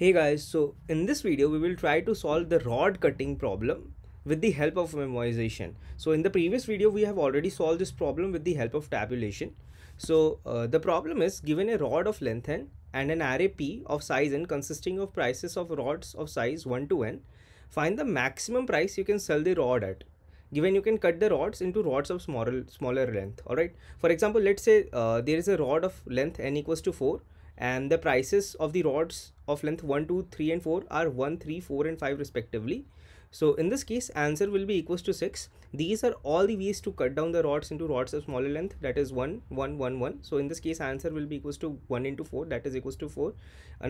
Hey guys, so in this video we will try to solve the rod cutting problem with the help of memoization. So in the previous video we have already solved this problem with the help of tabulation. So uh, the problem is given a rod of length n and an array p of size n consisting of prices of rods of size 1 to n. Find the maximum price you can sell the rod at given you can cut the rods into rods of smaller smaller length all right for example let's say uh, there is a rod of length n equals to 4 and the prices of the rods of length 1 2 3 and 4 are 1 3 4 and 5 respectively so in this case answer will be equals to 6 these are all the ways to cut down the rods into rods of smaller length that is 1 1 1 1 so in this case answer will be equals to 1 into 4 that is equals to 4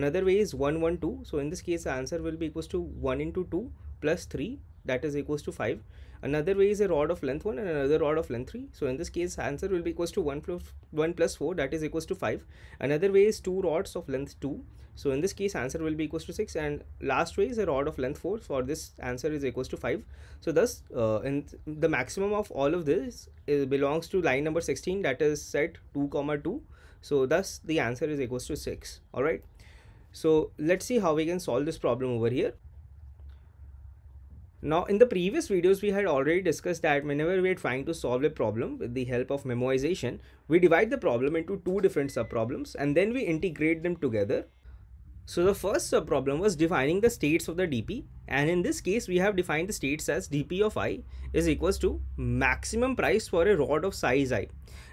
another way is 1 1 2 so in this case answer will be equals to 1 into 2 plus 3 that is equals to 5 another way is a rod of length 1 and another rod of length 3 so in this case answer will be equals to 1 plus 1 plus 4 that is equals to 5 another way is two rods of length 2 so in this case answer will be equals to 6 and last way is a rod of length 4 for this answer is equals to 5 so thus uh, in the maximum of all of this is, belongs to line number 16 that is set 2 comma 2 so thus the answer is equals to 6 all right so let's see how we can solve this problem over here now in the previous videos we had already discussed that whenever we are trying to solve a problem with the help of memoization, we divide the problem into two different subproblems and then we integrate them together. So the first subproblem was defining the states of the dp and in this case we have defined the states as dp of i is equals to maximum price for a rod of size i.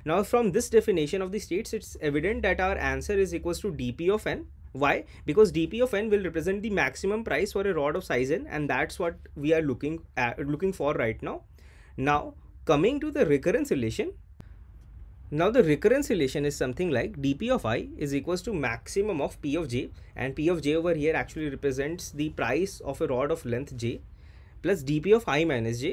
Now from this definition of the states it's evident that our answer is equals to dp of n why? Because DP of n will represent the maximum price for a rod of size n and that's what we are looking at, looking for right now. Now coming to the recurrence relation. Now the recurrence relation is something like dp of i is equals to maximum of p of j and p of j over here actually represents the price of a rod of length j plus dp of i minus j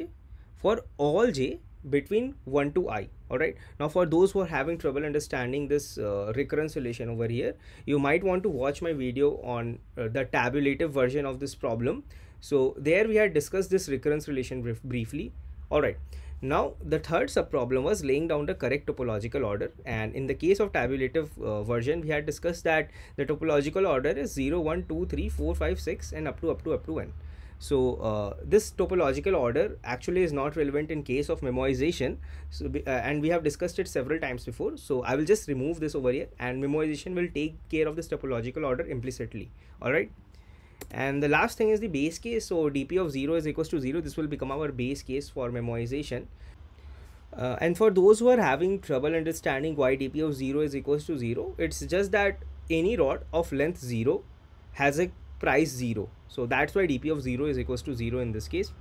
for all j between 1 to i all right now for those who are having trouble understanding this uh, recurrence relation over here you might want to watch my video on uh, the tabulative version of this problem so there we had discussed this recurrence relation brief briefly all right now the third sub problem was laying down the correct topological order and in the case of tabulative uh, version we had discussed that the topological order is 0 1 2 3 4 5 6 and up to up to up to n so uh, this topological order actually is not relevant in case of memoization. So uh, and we have discussed it several times before. So I will just remove this over here and memoization will take care of this topological order implicitly. All right. And the last thing is the base case. So dp of 0 is equals to 0. This will become our base case for memoization. Uh, and for those who are having trouble understanding why dp of 0 is equals to 0, it's just that any rod of length 0 has a price 0 so that's why dp of 0 is equals to 0 in this case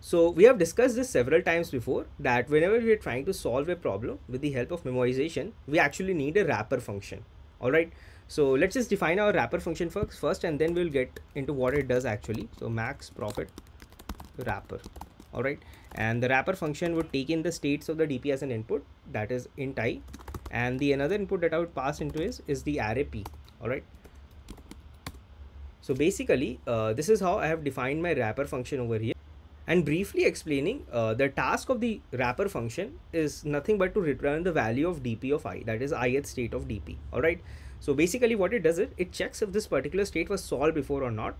so we have discussed this several times before that whenever we are trying to solve a problem with the help of memoization we actually need a wrapper function all right so let's just define our wrapper function first first and then we'll get into what it does actually so max profit wrapper all right and the wrapper function would take in the states of the dp as an input that is int i and the another input that i would pass into is is the array p all right so basically, uh, this is how I have defined my wrapper function over here. And briefly explaining, uh, the task of the wrapper function is nothing but to return the value of dp of i, that is ith state of dp, all right? So basically what it does is, it checks if this particular state was solved before or not.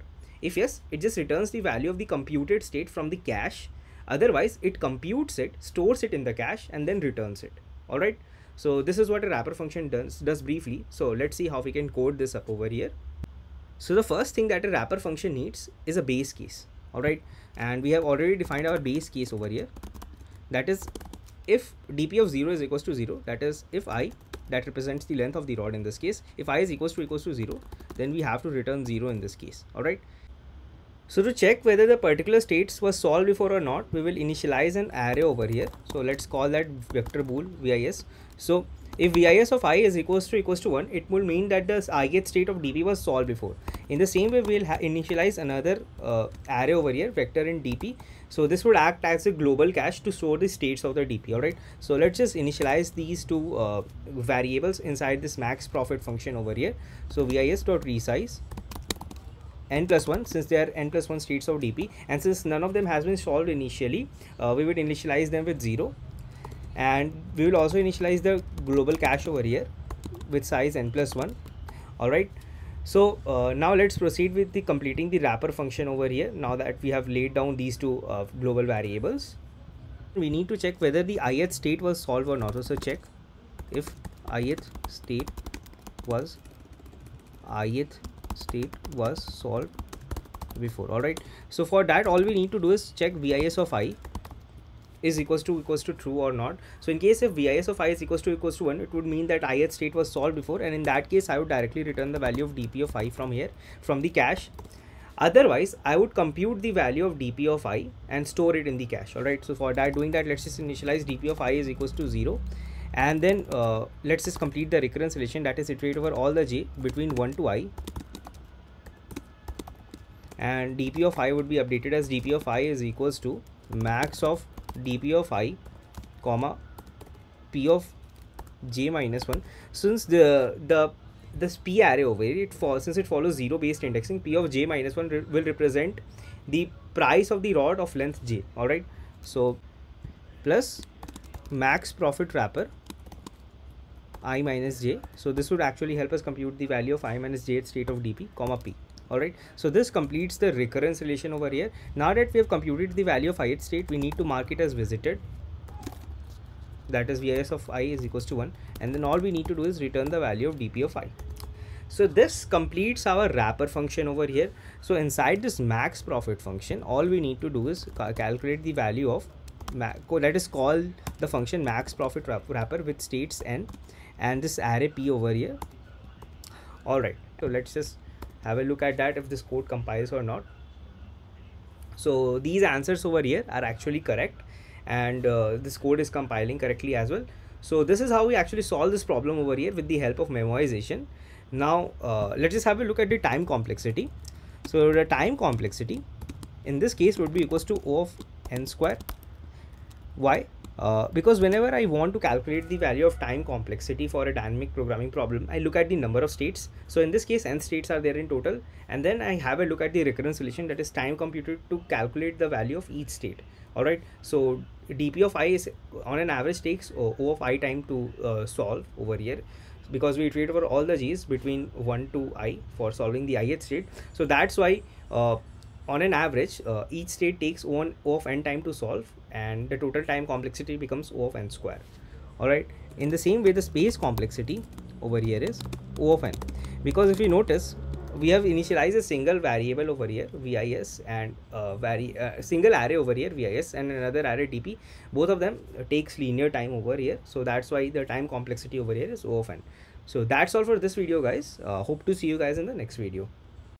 If yes, it just returns the value of the computed state from the cache. Otherwise, it computes it, stores it in the cache and then returns it, all right? So this is what a wrapper function does, does briefly. So let's see how we can code this up over here. So the first thing that a wrapper function needs is a base case. All right. And we have already defined our base case over here. That is if dp of 0 is equals to 0, that is if i that represents the length of the rod in this case. If i is equals to equals to 0, then we have to return 0 in this case. All right. So to check whether the particular states was solved before or not, we will initialize an array over here. So let's call that vector bool vis. So if vis of i is equals to equals to 1, it will mean that the ith state of dp was solved before. In the same way, we will initialize another uh, array over here, vector in dp. So this would act as a global cache to store the states of the dp, alright. So let's just initialize these two uh, variables inside this max profit function over here. So vis dot resize n plus 1 since they are n plus 1 states of dp and since none of them has been solved initially uh, we would initialize them with 0 and we will also initialize the global cache over here with size n plus 1 all right so uh, now let's proceed with the completing the wrapper function over here now that we have laid down these two uh, global variables we need to check whether the ith state was solved or not so check if ith state was ith state was solved before all right so for that all we need to do is check vis of i is equals to equals to true or not. So in case if vis of i is equals to equals to 1, it would mean that ith state was solved before and in that case I would directly return the value of dp of i from here from the cache. Otherwise, I would compute the value of dp of i and store it in the cache. Alright, so for that doing that, let's just initialize dp of i is equals to 0 and then uh, let's just complete the recurrence relation that is iterate over all the j between 1 to i and dp of i would be updated as dp of i is equals to max of dp of i comma p of j minus 1 since the the this p array over here it falls since it follows zero based indexing p of j minus 1 re will represent the price of the rod of length j all right so plus max profit wrapper i minus j so this would actually help us compute the value of i minus j at state of dp comma p alright so this completes the recurrence relation over here now that we have computed the value of ith state we need to mark it as visited that is vis of i is equals to 1 and then all we need to do is return the value of dp of i so this completes our wrapper function over here so inside this max profit function all we need to do is ca calculate the value of let us call the function max profit wrapper with states n and this array p over here all right so let's just have a look at that if this code compiles or not so these answers over here are actually correct and uh, this code is compiling correctly as well so this is how we actually solve this problem over here with the help of memoization now uh, let's just have a look at the time complexity so the time complexity in this case would be equals to o of n square why uh, because whenever I want to calculate the value of time complexity for a dynamic programming problem, I look at the number of states. So in this case, n states are there in total. And then I have a look at the recurrence relation that is time computed to calculate the value of each state. All right. So dp of i is on an average takes uh, o, of i time to uh, solve over here because we iterate over all the g's between 1 to i for solving the ith state. So that's why uh, on an average, uh, each state takes one O of n time to solve and the total time complexity becomes O of n square. Alright, in the same way the space complexity over here is O of n because if you notice we have initialized a single variable over here vis and a uh, vari uh, single array over here vis and another array dp both of them uh, takes linear time over here so that's why the time complexity over here is O of n. So that's all for this video guys uh, hope to see you guys in the next video.